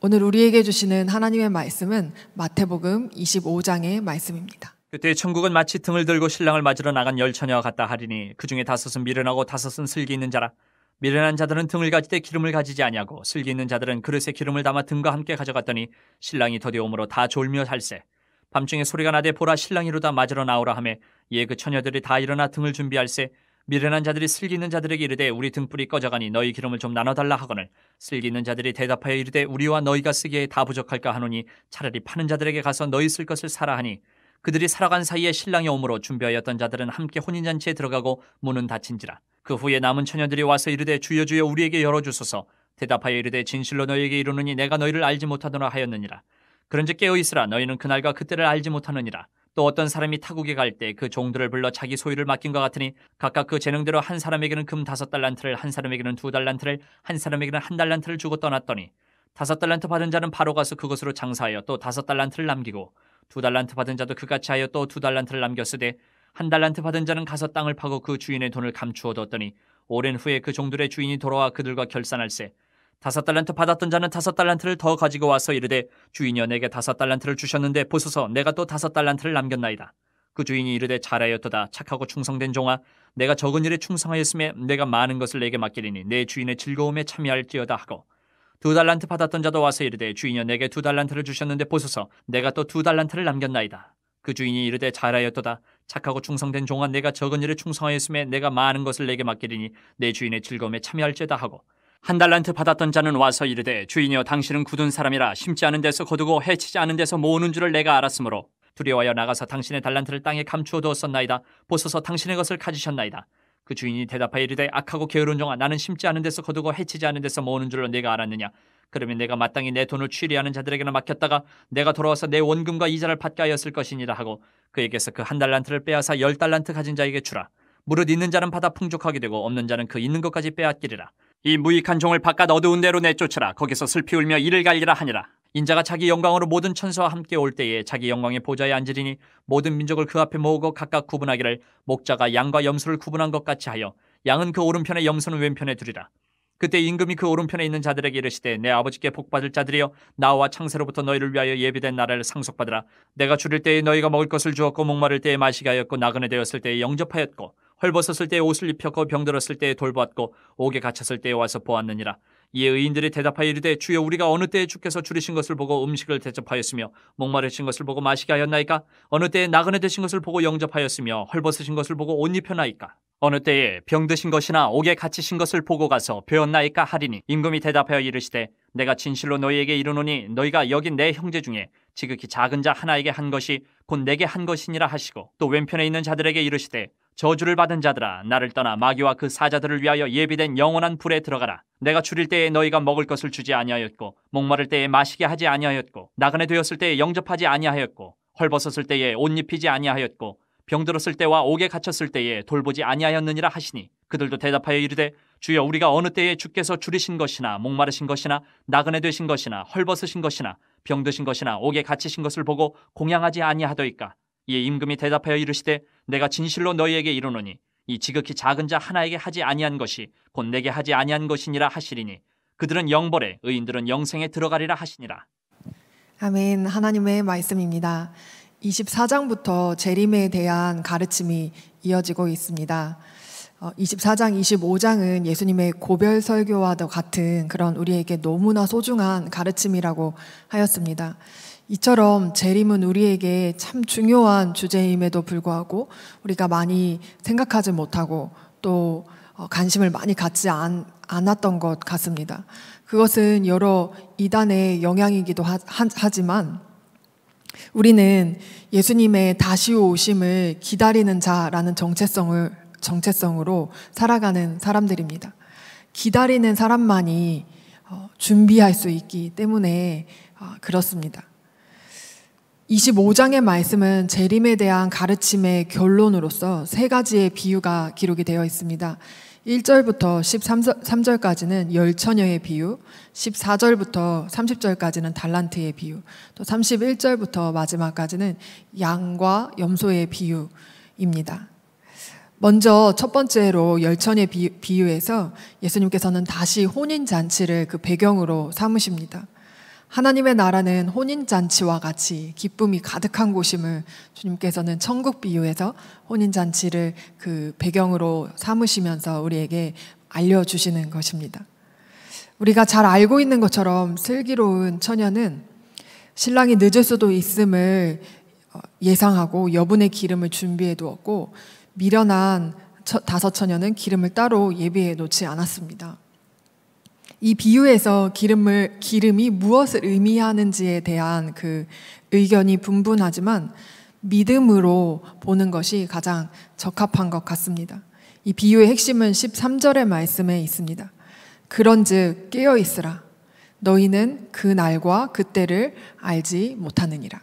오늘 우리에게 주시는 하나님의 말씀은 마태복음 25장의 말씀입니다. 그때 천국은 마치 등을 들고 신랑을 맞으러 나간 열 처녀와 같다 하리니 그 중에 다섯은 미련하고 다섯은 슬기 있는 자라 미련한 자들은 등을 가질 때 기름을 가지지 아니하고 슬기 있는 자들은 그릇에 기름을 담아 등과 함께 가져갔더니 신랑이 더디움으로 다 졸며 살세 밤중에 소리가 나되 보라 신랑이로다 맞으러 나오라 하매 예그 처녀들이 다 일어나 등을 준비할세 미련한 자들이 슬기 있는 자들에게 이르되 우리 등불이 꺼져가니 너희 기름을 좀 나눠달라 하거늘 슬기 있는 자들이 대답하여 이르되 우리와 너희가 쓰기에 다 부족할까 하노니 차라리 파는 자들에게 가서 너희 쓸 것을 사라 하니 그들이 살아간 사이에 신랑이 오므로 준비하였던 자들은 함께 혼인잔치에 들어가고 문은 닫힌지라 그 후에 남은 처녀들이 와서 이르되 주여 주여 우리에게 열어주소서 대답하여 이르되 진실로 너희에게 이르노니 내가 너희를 알지 못하노라 하였느니라 그런즉 깨어 있으라 너희는 그날과 그때를 알지 못하느니라 또 어떤 사람이 타국에 갈 때 그 종들을 불러 자기 소유를 맡긴 것 같으니 각각 그 재능대로 한 사람에게는 금 다섯 달란트를 한 사람에게는 두 달란트를 한 사람에게는 한 달란트를 주고 떠났더니 다섯 달란트 받은 자는 바로 가서 그것으로 장사하여 또 다섯 달란트를 남기고 두 달란트 받은 자도 그같이 하여 또 두 달란트를 남겼으되 한 달란트 받은 자는 가서 땅을 파고 그 주인의 돈을 감추어 뒀더니 오랜 후에 그 종들의 주인이 돌아와 그들과 결산할세 다섯 달란트 받았던 자는 다섯 달란트를 더 가지고 와서 이르되 주인이여 내게 다섯 달란트를 주셨는데 보소서 내가 또 다섯 달란트를 남겼나이다. 그 주인이 이르되 잘하였도다 착하고 충성된 종아 내가 적은 일에 충성하였음에 내가 많은 것을 내게 맡기리니 내 주인의 즐거움에 참여할지어다 하고 두 달란트 받았던 자도 와서 이르되 주인이여 내게 두 달란트를 주셨는데 보소서 내가 또 두 달란트를 남겼나이다. 그 주인이 이르되 잘하였도다 착하고 충성된 종아 내가 적은 일에 충성하였음에 내가 많은 것을 내게 맡기리니 내 주인의 즐거움에 참여할지어다 하고 한 달란트 받았던 자는 와서 이르되 주인여 이 당신은 굳은 사람이라 심지 않은 데서 거두고 해치지 않은 데서 모으는 줄을 내가 알았으므로 두려워하여 나가서 당신의 달란트를 땅에 감추어 두었었나이다. 보소서 당신의 것을 가지셨나이다. 그 주인이 대답하여 이르되 악하고 게으른 종아 나는 심지 않은 데서 거두고 해치지 않은 데서 모으는 줄로 내가 알았느냐. 그러면 내가 마땅히 내 돈을 취리하는 자들에게나 맡겼다가 내가 돌아와서 내 원금과 이자를 받게 하였을 것이니라 하고 그에게서 그 한 달란트를 빼앗아 열 달란트 가진 자에게 주라. 무릇 있는 자는 받아 풍족하게 되고 없는 자는 그 있는 것까지 빼앗기리라. 이 무익한 종을 바깥 어두운 데로 내쫓으라 거기서 슬피 울며 이를 갈리라 하니라 인자가 자기 영광으로 모든 천사와 함께 올 때에 자기 영광의 보좌에 앉으리니 모든 민족을 그 앞에 모으고 각각 구분하기를 목자가 양과 염소를 구분한 것 같이 하여 양은 그 오른편에 염소는 왼편에 두리라 그때 임금이 그 오른편에 있는 자들에게 이르시되 내 아버지께 복받을 자들이여 나와 창세로부터 너희를 위하여 예비된 나라를 상속받으라 내가 줄일 때에 너희가 먹을 것을 주었고 목마를 때에 마시게 하였고 나그네 되었을 때에 영접하였고 헐벗었을 때 옷을 입혔고 병들었을 때 돌보았고 옥에 갇혔을 때 와서 보았느니라. 이에 의인들이 대답하여 이르되 주여 우리가 어느 때에 주께서 줄이신 것을 보고 음식을 대접하였으며 목마르신 것을 보고 마시게 하였나이까 어느 때에 나그네 되신 것을 보고 영접하였으며 헐벗으신 것을 보고 옷 입혀나이까 어느 때에 병드신 것이나 옥에 갇히신 것을 보고 가서 배웠나이까 하리니 임금이 대답하여 이르시되 내가 진실로 너희에게 이르노니 너희가 여긴 내 형제 중에 지극히 작은 자 하나에게 한 것이 곧 내게 한 것이니라 하시고 또 왼편에 있는 자들에게 이르시되 저주를 받은 자들아 나를 떠나 마귀와 그 사자들을 위하여 예비된 영원한 불에 들어가라 내가 줄일 때에 너희가 먹을 것을 주지 아니하였고 목마를 때에 마시게 하지 아니하였고 나그네 되었을 때에 영접하지 아니하였고 헐벗었을 때에 옷 입히지 아니하였고 병들었을 때와 옥에 갇혔을 때에 돌보지 아니하였느니라 하시니 그들도 대답하여 이르되 주여 우리가 어느 때에 주께서 줄이신 것이나 목마르신 것이나 나그네 되신 것이나 헐벗으신 것이나 병드신 것이나 옥에 갇히신 것을 보고 공양하지 아니하더이까 이에 임금이 대답하여 이르시되 내가 진실로 너희에게 이르노니 이 지극히 작은 자 하나에게 하지 아니한 것이 곧 내게 하지 아니한 것이니라 하시리니 그들은 영벌에 의인들은 영생에 들어가리라 하시니라. 아멘. 하나님의 말씀입니다. 24장부터 재림에 대한 가르침이 이어지고 있습니다. 24장, 어, 25장은 예수님의 고별 설교와도 같은 그런 우리에게 너무나 소중한 가르침이라고 하였습니다. 이처럼 재림은 우리에게 참 중요한 주제임에도 불구하고 우리가 많이 생각하지 못하고 또 어, 관심을 많이 갖지 않, 않았던 것 같습니다. 그것은 여러 이단의 영향이기도 하, 하지만 우리는 예수님의 다시 오심을 기다리는 자라는 정체성을 정체성으로 살아가는 사람들입니다. 기다리는 사람만이 어, 준비할 수 있기 때문에 어, 그렇습니다. 25장의 말씀은 재림에 대한 가르침의 결론으로서 세 가지의 비유가 기록이 되어 있습니다. 1절부터 13절까지는 열처녀의 비유, 14절부터 30절까지는 달란트의 비유, 또 31절부터 마지막까지는 양과 염소의 비유입니다. 먼저 첫 번째로 열천의 비유에서 예수님께서는 다시 혼인 잔치를 그 배경으로 삼으십니다. 하나님의 나라는 혼인잔치와 같이 기쁨이 가득한 곳임을 주님께서는 천국 비유에서 혼인잔치를 그 배경으로 삼으시면서 우리에게 알려주시는 것입니다. 우리가 잘 알고 있는 것처럼 슬기로운 처녀는 신랑이 늦을 수도 있음을 어, 예상하고 여분의 기름을 준비해 두었고 미련한 다섯 처녀는 기름을 따로 예비해 놓지 않았습니다. 이 비유에서 기름을 기름이 무엇을 의미하는지에 대한 그 의견이 분분하지만 믿음으로 보는 것이 가장 적합한 것 같습니다. 이 비유의 핵심은 13절의 말씀에 있습니다. 그런즉 깨어 있으라 너희는 그 날과 그 때를 알지 못하느니라.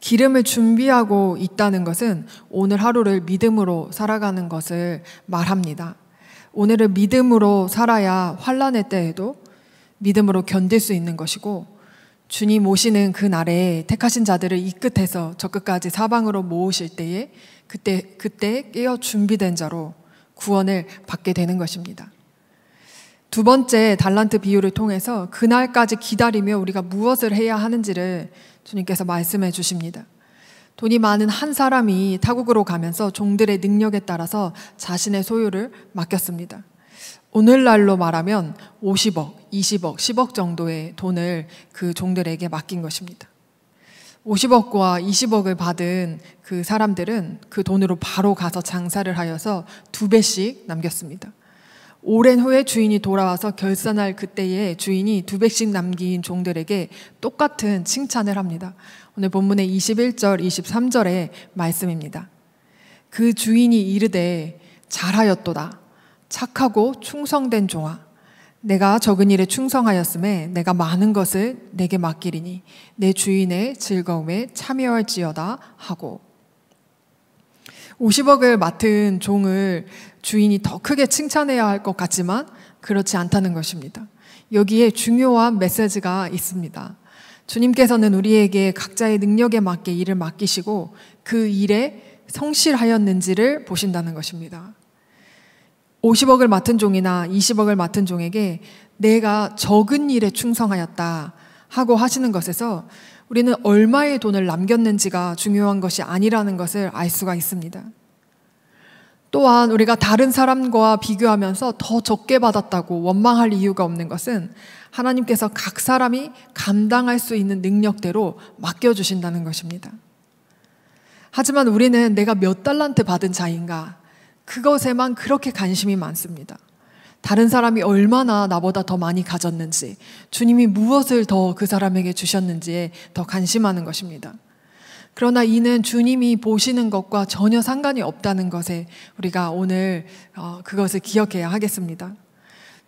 기름을 준비하고 있다는 것은 오늘 하루를 믿음으로 살아가는 것을 말합니다. 오늘을 믿음으로 살아야 환란의 때에도 믿음으로 견딜 수 있는 것이고 주님 오시는 그 날에 택하신 자들을 이 끝에서 저 끝까지 사방으로 모으실 때에 그때 그때 깨어 준비된 자로 구원을 받게 되는 것입니다. 두 번째 달란트 비유를 통해서 그날까지 기다리며 우리가 무엇을 해야 하는지를 주님께서 말씀해 주십니다. 돈이 많은 한 사람이 타국으로 가면서 종들의 능력에 따라서 자신의 소유를 맡겼습니다. 오늘날로 말하면 50억, 20억, 10억 정도의 돈을 그 종들에게 맡긴 것입니다. 50억과 20억을 받은 그 사람들은 그 돈으로 바로 가서 장사를 하여서 두 배씩 남겼습니다. 오랜 후에 주인이 돌아와서 결산할 그때에 주인이 두 백씩 남긴 종들에게 똑같은 칭찬을 합니다. 오늘 본문의 21절, 23절의 말씀입니다. 그 주인이 이르되 잘하였도다. 착하고 충성된 종아. 내가 적은 일에 충성하였음에 내가 많은 것을 내게 맡기리니 내 주인의 즐거움에 참여할지어다 하고 50억을 맡은 종을 주인이 더 크게 칭찬해야 할 것 같지만 그렇지 않다는 것입니다. 여기에 중요한 메시지가 있습니다. 주님께서는 우리에게 각자의 능력에 맞게 일을 맡기시고 그 일에 성실하였는지를 보신다는 것입니다. 50억을 맡은 종이나 20억을 맡은 종에게 내가 적은 일에 충성하였다 하고 하시는 것에서 우리는 얼마의 돈을 남겼는지가 중요한 것이 아니라는 것을 알 수가 있습니다. 또한 우리가 다른 사람과 비교하면서 더 적게 받았다고 원망할 이유가 없는 것은 하나님께서 각 사람이 감당할 수 있는 능력대로 맡겨주신다는 것입니다. 하지만 우리는 내가 몇 달란트 받은 자인가, 그것에만 그렇게 관심이 많습니다. 다른 사람이 얼마나 나보다 더 많이 가졌는지, 주님이 무엇을 더 그 사람에게 주셨는지에 더 관심하는 것입니다. 그러나 이는 주님이 보시는 것과 전혀 상관이 없다는 것에 우리가 오늘 어, 그것을 기억해야 하겠습니다.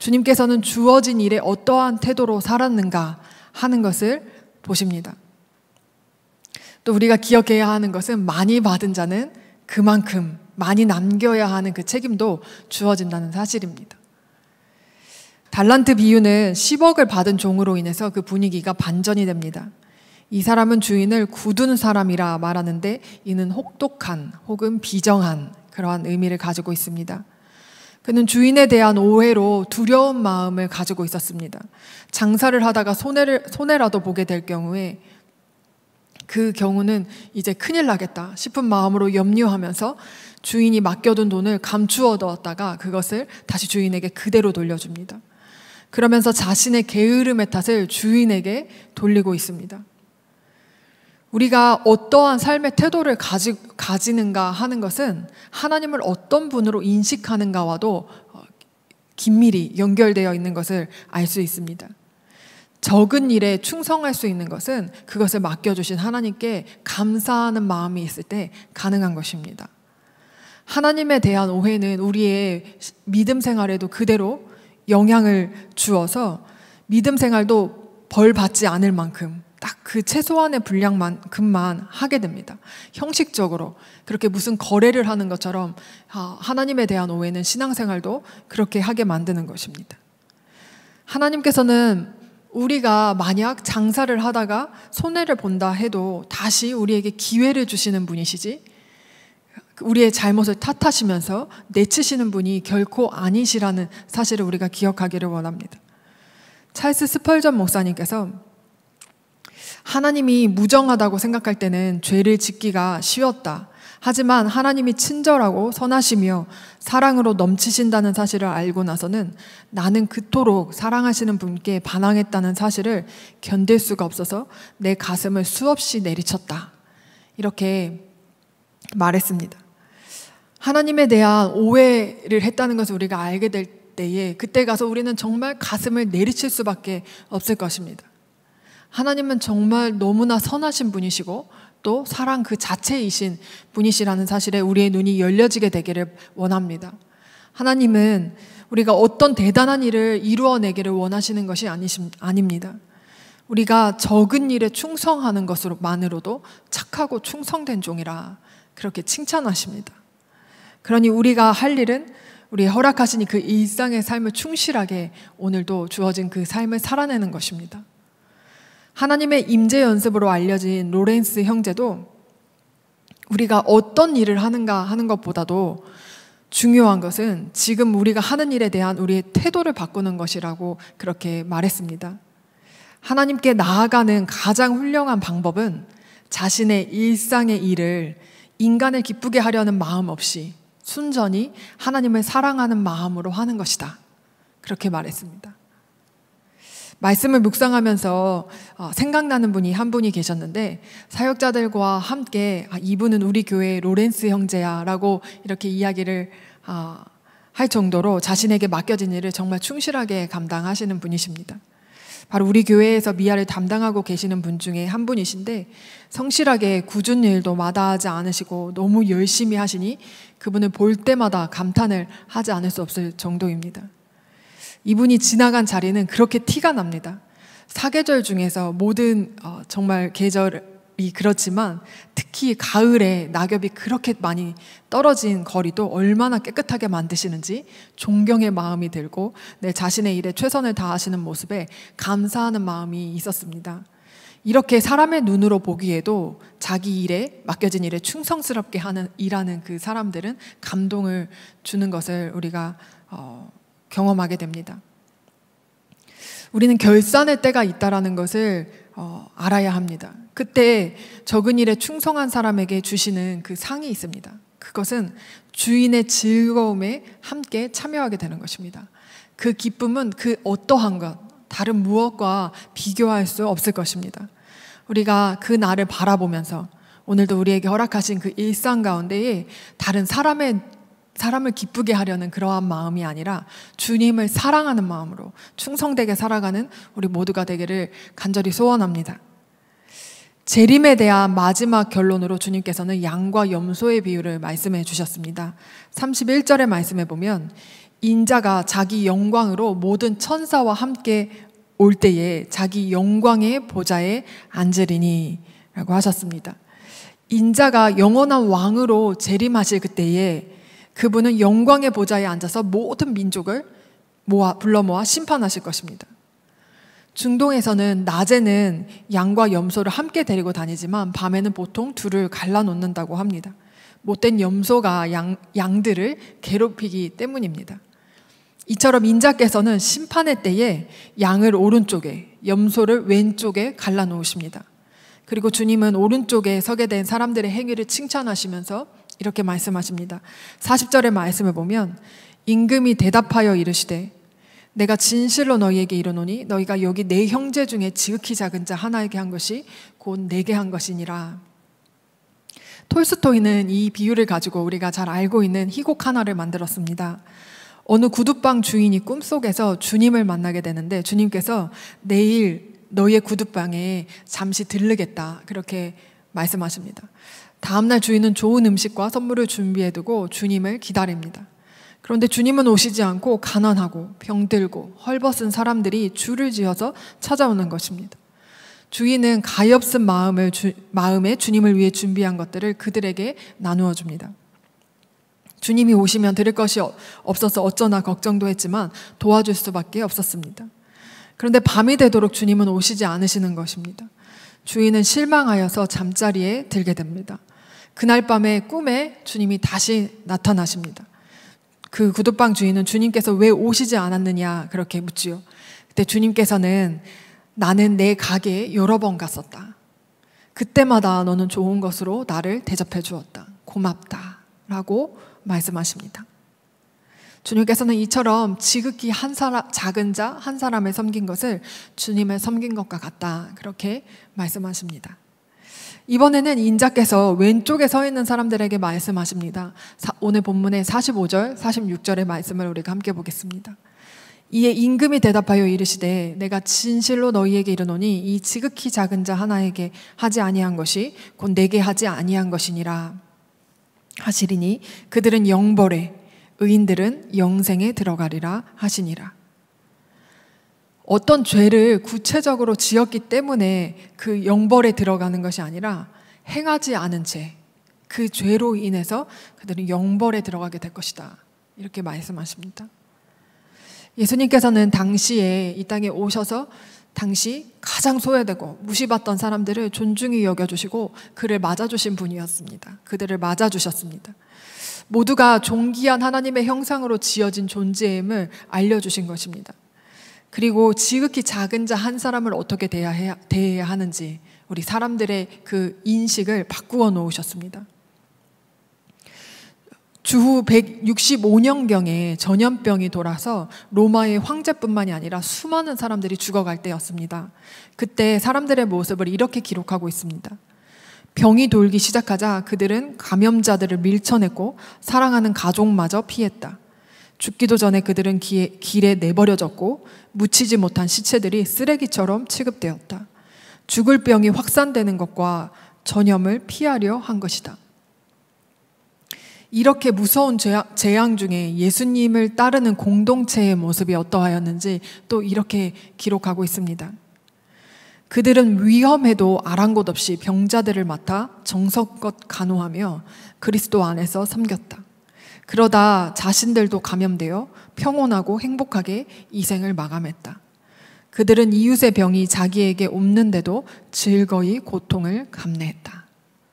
주님께서는 주어진 일에 어떠한 태도로 살았는가 하는 것을 보십니다. 또 우리가 기억해야 하는 것은 많이 받은 자는 그만큼 많이 남겨야 하는 그 책임도 주어진다는 사실입니다. 달란트 비유는 10억을 받은 종으로 인해서 그 분위기가 반전이 됩니다. 이 사람은 주인을 굳은 사람이라 말하는데 이는 혹독한 혹은 비정한 그러한 의미를 가지고 있습니다. 그는 주인에 대한 오해로 두려운 마음을 가지고 있었습니다. 장사를 하다가 손해를, 손해라도 보게 될 경우에 그 경우는 이제 큰일 나겠다 싶은 마음으로 염려하면서 주인이 맡겨둔 돈을 감추어 넣었다가 그것을 다시 주인에게 그대로 돌려줍니다. 그러면서 자신의 게으름의 탓을 주인에게 돌리고 있습니다. 우리가 어떠한 삶의 태도를 가지, 가지는가 하는 것은 하나님을 어떤 분으로 인식하는가와도 어, 긴밀히 연결되어 있는 것을 알 수 있습니다. 적은 일에 충성할 수 있는 것은 그것을 맡겨주신 하나님께 감사하는 마음이 있을 때 가능한 것입니다. 하나님에 대한 오해는 우리의 믿음 생활에도 그대로 영향을 주어서 믿음 생활도 벌 받지 않을 만큼 딱그 최소한의 분량만큼만 하게 됩니다. 형식적으로 그렇게 무슨 거래를 하는 것처럼 아, 하나님에 대한 오해는 신앙생활도 그렇게 하게 만드는 것입니다. 하나님께서는 우리가 만약 장사를 하다가 손해를 본다 해도 다시 우리에게 기회를 주시는 분이시지 우리의 잘못을 탓하시면서 내치시는 분이 결코 아니시라는 사실을 우리가 기억하기를 원합니다. 찰스 스펄전 목사님께서 하나님이 무정하다고 생각할 때는 죄를 짓기가 쉬웠다. 하지만 하나님이 친절하고 선하시며 사랑으로 넘치신다는 사실을 알고 나서는 나는 그토록 사랑하시는 분께 반항했다는 사실을 견딜 수가 없어서 내 가슴을 수없이 내리쳤다. 이렇게 말했습니다. 하나님에 대한 오해를 했다는 것을 우리가 알게 될 때에 그때 가서 우리는 정말 가슴을 내리칠 수밖에 없을 것입니다. 하나님은 정말 너무나 선하신 분이시고 또 사랑 그 자체이신 분이시라는 사실에 우리의 눈이 열려지게 되기를 원합니다. 하나님은 우리가 어떤 대단한 일을 이루어내기를 원하시는 것이 아니심, 아닙니다. 우리가 적은 일에 충성하는 것으로만으로도 착하고 충성된 종이라 그렇게 칭찬하십니다. 그러니 우리가 할 일은 우리 허락하신 그 일상의 삶을 충실하게 오늘도 주어진 그 삶을 살아내는 것입니다. 하나님의 임재 연습으로 알려진 로렌스 형제도 우리가 어떤 일을 하는가 하는 것보다도 중요한 것은 지금 우리가 하는 일에 대한 우리의 태도를 바꾸는 것이라고 그렇게 말했습니다. 하나님께 나아가는 가장 훌륭한 방법은 자신의 일상의 일을 인간을 기쁘게 하려는 마음 없이 순전히 하나님을 사랑하는 마음으로 하는 것이다. 그렇게 말했습니다. 말씀을 묵상하면서 어, 생각나는 분이 한 분이 계셨는데 사역자들과 함께 아, 이분은 우리 교회 로렌스 형제야라고 이렇게 이야기를 아, 할 정도로 자신에게 맡겨진 일을 정말 충실하게 감당하시는 분이십니다. 바로 우리 교회에서 미아를 담당하고 계시는 분 중에 한 분이신데 성실하게 굳은 일도 마다하지 않으시고 너무 열심히 하시니 그분을 볼 때마다 감탄을 하지 않을 수 없을 정도입니다. 이분이 지나간 자리는 그렇게 티가 납니다. 사계절 중에서 모든 어, 정말 계절이 그렇지만 특히 가을에 낙엽이 그렇게 많이 떨어진 거리도 얼마나 깨끗하게 만드시는지 존경의 마음이 들고 내 자신의 일에 최선을 다하시는 모습에 감사하는 마음이 있었습니다. 이렇게 사람의 눈으로 보기에도 자기 일에 맡겨진 일에 충성스럽게 하는 일하는 그 사람들은 감동을 주는 것을 우리가 어, 경험하게 됩니다. 우리는 결산의 때가 있다라는 것을 어, 알아야 합니다. 그때 적은 일에 충성한 사람에게 주시는 그 상이 있습니다. 그것은 주인의 즐거움에 함께 참여하게 되는 것입니다. 그 기쁨은 그 어떠한 것, 다른 무엇과 비교할 수 없을 것입니다. 우리가 그 날을 바라보면서 오늘도 우리에게 허락하신 그 일상 가운데에 다른 사람의 사람을 기쁘게 하려는 그러한 마음이 아니라 주님을 사랑하는 마음으로 충성되게 살아가는 우리 모두가 되기를 간절히 소원합니다. 재림에 대한 마지막 결론으로 주님께서는 양과 염소의 비유를 말씀해 주셨습니다. 31절의 말씀에 보면 인자가 자기 영광으로 모든 천사와 함께 올 때에 자기 영광의 보좌에 앉으리니라고 하셨습니다. 인자가 영원한 왕으로 재림하실 그때에 그분은 영광의 보좌에 앉아서 모든 민족을 모아, 불러 모아 심판하실 것입니다. 중동에서는 낮에는 양과 염소를 함께 데리고 다니지만 밤에는 보통 둘을 갈라놓는다고 합니다. 못된 염소가 양, 양들을 괴롭히기 때문입니다. 이처럼 인자께서는 심판의 때에 양을 오른쪽에, 염소를 왼쪽에 갈라놓으십니다. 그리고 주님은 오른쪽에 서게 된 사람들의 행위를 칭찬하시면서 이렇게 말씀하십니다. 40절의 말씀을 보면 임금이 대답하여 이르시되 내가 진실로 너희에게 이르노니 너희가 여기 네 형제 중에 지극히 작은 자 하나에게 한 것이 곧 내게 한 것이니라. 톨스토이는 이 비유를 가지고 우리가 잘 알고 있는 희곡 하나를 만들었습니다. 어느 구두방 주인이 꿈속에서 주님을 만나게 되는데 주님께서 내일 너희의 구두방에 잠시 들르겠다 그렇게 말씀하십니다. 다음날 주인은 좋은 음식과 선물을 준비해두고 주님을 기다립니다. 그런데 주님은 오시지 않고 가난하고 병들고 헐벗은 사람들이 줄을 지어서 찾아오는 것입니다. 주인은 가엾은 마음을 주, 마음에 주님을 위해 준비한 것들을 그들에게 나누어 줍니다. 주님이 오시면 들을 것이 없어서 어쩌나 걱정도 했지만 도와줄 수밖에 없었습니다. 그런데 밤이 되도록 주님은 오시지 않으시는 것입니다. 주인은 실망하여서 잠자리에 들게 됩니다. 그날 밤에 꿈에 주님이 다시 나타나십니다. 그 구두방 주인은 주님께서 왜 오시지 않았느냐 그렇게 묻지요. 그때 주님께서는 나는 내 가게에 여러 번 갔었다. 그때마다 너는 좋은 것으로 나를 대접해 주었다. 고맙다. 라고 말씀하십니다. 주님께서는 이처럼 지극히 한 사람, 작은 자, 한 사람을 섬긴 것을 주님을 섬긴 것과 같다. 그렇게 말씀하십니다. 이번에는 인자께서 왼쪽에 서 있는 사람들에게 말씀하십니다. 오늘 본문의 45절, 46절의 말씀을 우리가 함께 보겠습니다. 이에 임금이 대답하여 이르시되 내가 진실로 너희에게 이르노니 이 지극히 작은 자 하나에게 하지 아니한 것이 곧 내게 하지 아니한 것이니라 하시리니 그들은 영벌에 의인들은 영생에 들어가리라 하시니라. 어떤 죄를 구체적으로 지었기 때문에 그 영벌에 들어가는 것이 아니라 행하지 않은 죄, 그 죄로 인해서 그들은 영벌에 들어가게 될 것이다. 이렇게 말씀하십니다. 예수님께서는 당시에 이 땅에 오셔서 당시 가장 소외되고 무시받던 사람들을 존중히 여겨주시고 그를 맞아주신 분이었습니다. 그들을 맞아주셨습니다. 모두가 존귀한 하나님의 형상으로 지어진 존재임을 알려주신 것입니다. 그리고 지극히 작은 자 한 사람을 어떻게 대해야, 하는지 우리 사람들의 그 인식을 바꾸어 놓으셨습니다. 주후 165년경에 전염병이 돌아서 로마의 황제뿐만이 아니라 수많은 사람들이 죽어갈 때였습니다. 그때 사람들의 모습을 이렇게 기록하고 있습니다. 병이 돌기 시작하자 그들은 감염자들을 밀쳐냈고 사랑하는 가족마저 피했다. 죽기도 전에 그들은 기에, 길에 내버려졌고 묻히지 못한 시체들이 쓰레기처럼 취급되었다. 죽을 병이 확산되는 것과 전염을 피하려 한 것이다. 이렇게 무서운 재앙 중에 예수님을 따르는 공동체의 모습이 어떠하였는지 또 이렇게 기록하고 있습니다. 그들은 위험해도 아랑곳 없이 병자들을 맡아 정석껏 간호하며 그리스도 안에서 섬겼다. 그러다 자신들도 감염되어 평온하고 행복하게 이생을 마감했다. 그들은 이웃의 병이 자기에게 없는데도 즐거이 고통을 감내했다.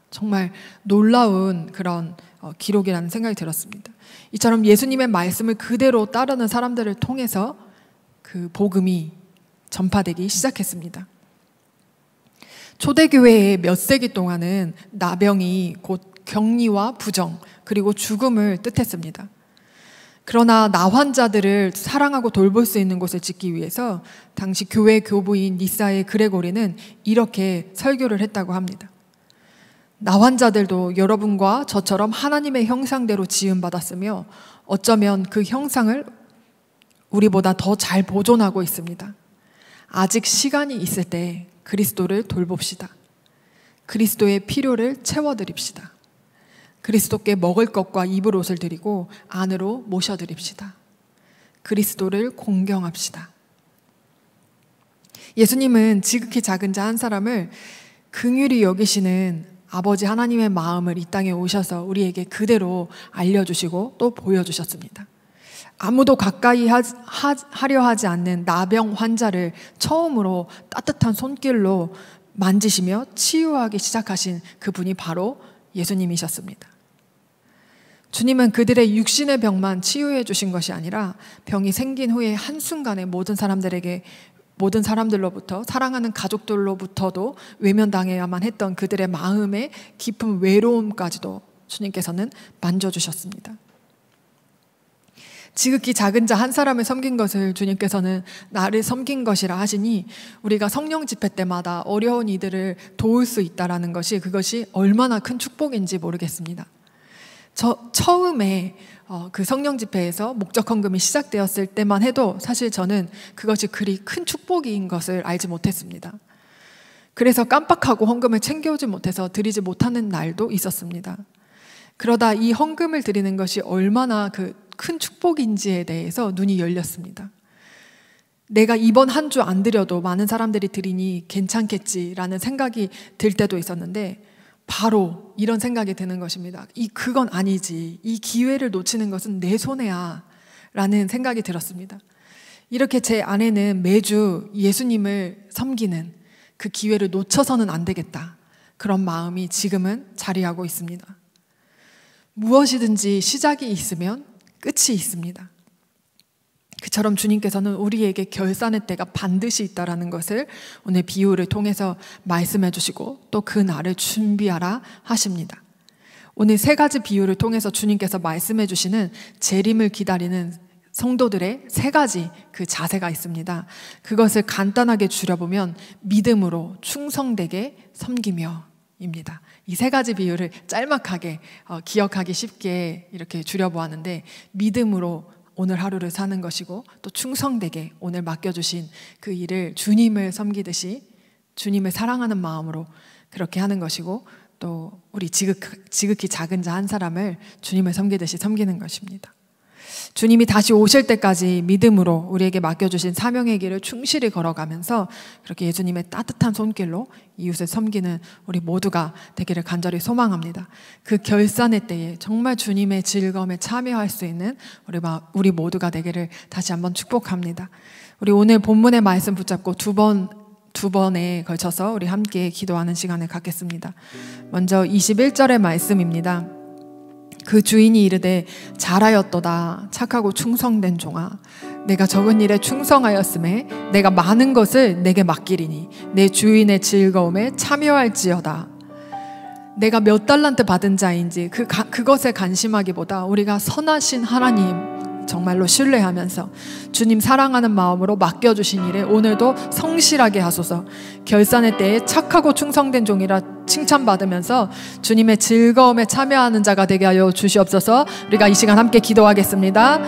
정말 놀라운 그런 어, 기록이라는 생각이 들었습니다. 이처럼 예수님의 말씀을 그대로 따르는 사람들을 통해서 그 복음이 전파되기 시작했습니다. 초대교회의 몇 세기 동안은 나병이 곧 격리와 부정, 그리고 죽음을 뜻했습니다. 그러나 나환자들을 사랑하고 돌볼 수 있는 곳을 짓기 위해서 당시 교회 교부인 니사의 그레고리는 이렇게 설교를 했다고 합니다. 나환자들도 여러분과 저처럼 하나님의 형상대로 지음받았으며 어쩌면 그 형상을 우리보다 더 잘 보존하고 있습니다. 아직 시간이 있을 때 그리스도를 돌봅시다. 그리스도의 필요를 채워드립시다. 그리스도께 먹을 것과 입을 옷을 드리고 안으로 모셔드립시다. 그리스도를 공경합시다. 예수님은 지극히 작은 자 한 사람을 긍휼히 여기시는 아버지 하나님의 마음을 이 땅에 오셔서 우리에게 그대로 알려주시고 또 보여주셨습니다. 아무도 가까이 하, 하려 하지 않는 나병 환자를 처음으로 따뜻한 손길로 만지시며 치유하기 시작하신 그분이 바로 예수님이셨습니다. 주님은 그들의 육신의 병만 치유해 주신 것이 아니라 병이 생긴 후에 한순간에 모든 사람들에게 모든 사람들로부터 사랑하는 가족들로부터도 외면당해야만 했던 그들의 마음의 깊은 외로움까지도 주님께서는 만져주셨습니다. 지극히 작은 자 한 사람을 섬긴 것을 주님께서는 나를 섬긴 것이라 하시니 우리가 성령 집회 때마다 어려운 이들을 도울 수 있다라는 것이 그것이 얼마나 큰 축복인지 모르겠습니다. 저 처음에 어, 그 성령 집회에서 목적 헌금이 시작되었을 때만 해도 사실 저는 그것이 그리 큰 축복인 것을 알지 못했습니다. 그래서 깜빡하고 헌금을 챙겨오지 못해서 드리지 못하는 날도 있었습니다. 그러다 이 헌금을 드리는 것이 얼마나 그큰 축복인지에 대해서 눈이 열렸습니다. 내가 이번 한 주 안 드려도 많은 사람들이 드리니 괜찮겠지라는 생각이 들 때도 있었는데 바로 이런 생각이 드는 것입니다. 이 그건 아니지. 이 기회를 놓치는 것은 내 손해야. 라는 생각이 들었습니다. 이렇게 제 아내는 매주 예수님을 섬기는 그 기회를 놓쳐서는 안 되겠다. 그런 마음이 지금은 자리하고 있습니다. 무엇이든지 시작이 있으면 끝이 있습니다. 그처럼 주님께서는 우리에게 결산의 때가 반드시 있다라는 것을 오늘 비유를 통해서 말씀해 주시고 또 그 날을 준비하라 하십니다. 오늘 세 가지 비유를 통해서 주님께서 말씀해 주시는 재림을 기다리는 성도들의 세 가지 그 자세가 있습니다. 그것을 간단하게 줄여보면 믿음으로 충성되게 섬기며 입니다. 이 세 가지 비유를 짤막하게 어, 기억하기 쉽게 이렇게 줄여보았는데 믿음으로 오늘 하루를 사는 것이고 또 충성되게 오늘 맡겨주신 그 일을 주님을 섬기듯이 주님을 사랑하는 마음으로 그렇게 하는 것이고 또 우리 지극, 지극히 작은 자 한 사람을 주님을 섬기듯이 섬기는 것입니다. 주님이 다시 오실 때까지 믿음으로 우리에게 맡겨주신 사명의 길을 충실히 걸어가면서 그렇게 예수님의 따뜻한 손길로 이웃을 섬기는 우리 모두가 되기를 간절히 소망합니다. 그 결산의 때에 정말 주님의 즐거움에 참여할 수 있는 우리, 모두가 되기를 다시 한번 축복합니다. 우리 오늘 본문의 말씀 붙잡고 두 번, 두 번에 걸쳐서 우리 함께 기도하는 시간을 갖겠습니다. 먼저 21절의 말씀입니다. 그 주인이 이르되 잘하였도다 착하고 충성된 종아 내가 적은 일에 충성하였음에 내가 많은 것을 내게 맡기리니 내 주인의 즐거움에 참여할지어다 내가 몇 달란트 받은 자인지 그 가, 그것에 관심하기보다 우리가 선하신 하나님 정말로 신뢰하면서 주님 사랑하는 마음으로 맡겨주신 일에 오늘도 성실하게 하소서 결산의 때에 착하고 충성된 종이라 칭찬받으면서 주님의 즐거움에 참여하는 자가 되게 하여 주시옵소서 우리가 이 시간 함께 기도하겠습니다.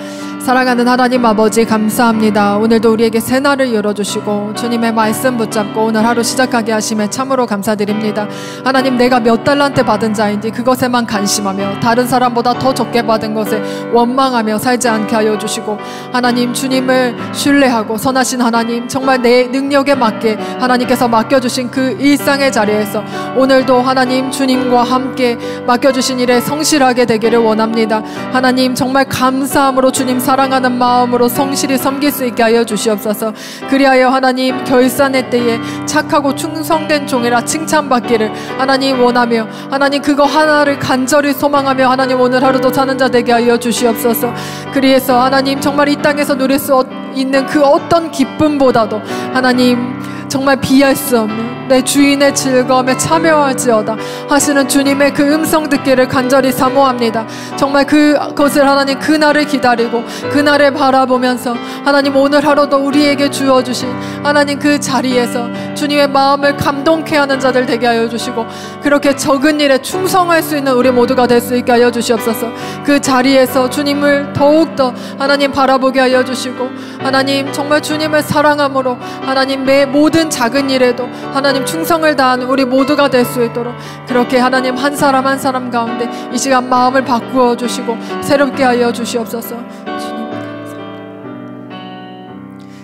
사랑하는 하나님 아버지 감사합니다. 오늘도 우리에게 새날을 열어주시고 주님의 말씀 붙잡고 오늘 하루 시작하게 하심에 참으로 감사드립니다. 하나님 내가 몇 달란트 받은 자인지 그것에만 관심하며 다른 사람보다 더 적게 받은 것에 원망하며 살지 않게 하여 주시고 하나님 주님을 신뢰하고 선하신 하나님 정말 내 능력에 맞게 하나님께서 맡겨주신 그 일상의 자리에서 오늘 오늘도 하나님 주님과 함께 맡겨주신 일에 성실하게 되기를 원합니다. 하나님 정말 감사함으로 주님 사랑하는 마음으로 성실히 섬길 수 있게 하여 주시옵소서. 그리하여 하나님 결산의 때에 착하고 충성된 종이라 칭찬받기를 하나님 원하며 하나님 그거 하나를 간절히 소망하며 하나님 오늘 하루도 사는 자 되게 하여 주시옵소서. 그리해서 하나님 정말 이 땅에서 누릴 수 있는 그 어떤 기쁨보다도 하나님 정말 비할 수 없는 내 주인의 즐거움에 참여할지어다 하시는 주님의 그 음성 듣기를 간절히 사모합니다. 정말 그것을 하나님 그날을 기다리고 그날을 바라보면서 하나님 오늘 하루도 우리에게 주어주신 하나님 그 자리에서 주님의 마음을 감동케 하는 자들 되게 하여 주시고 그렇게 적은 일에 충성할 수 있는 우리 모두가 될 수 있게 하여 주시옵소서 그 자리에서 주님을 더욱더 하나님 바라보게 하여 주시고 하나님 정말 주님을 사랑함으로 하나님 내 모든 모든 작은 일에도 하나님 충성을 다한 우리 모두가 될 수 있도록 그렇게 하나님 한 사람 한 사람 가운데 이 시간 마음을 바꾸어 주시고 새롭게 하여 주시옵소서.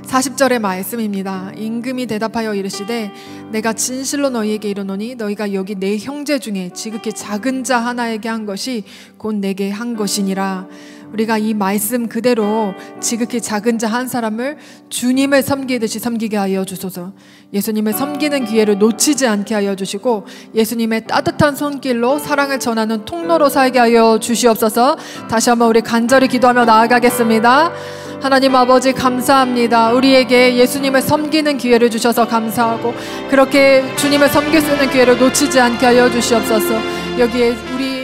40절의 말씀입니다. 임금이 대답하여 이르시되 내가 진실로 너희에게 이르노니 너희가 여기 내 형제 중에 지극히 작은 자 하나에게 한 것이 곧 내게 한 것이니라. 우리가 이 말씀 그대로 지극히 작은 자 한 사람을 주님을 섬기듯이 섬기게 하여 주소서. 예수님을 섬기는 기회를 놓치지 않게 하여 주시고 예수님의 따뜻한 손길로 사랑을 전하는 통로로 살게 하여 주시옵소서. 다시 한번 우리 간절히 기도하며 나아가겠습니다. 하나님 아버지 감사합니다. 우리에게 예수님을 섬기는 기회를 주셔서 감사하고 그렇게 주님을 섬길 수 있는 기회를 놓치지 않게 하여 주시옵소서. 여기에 우리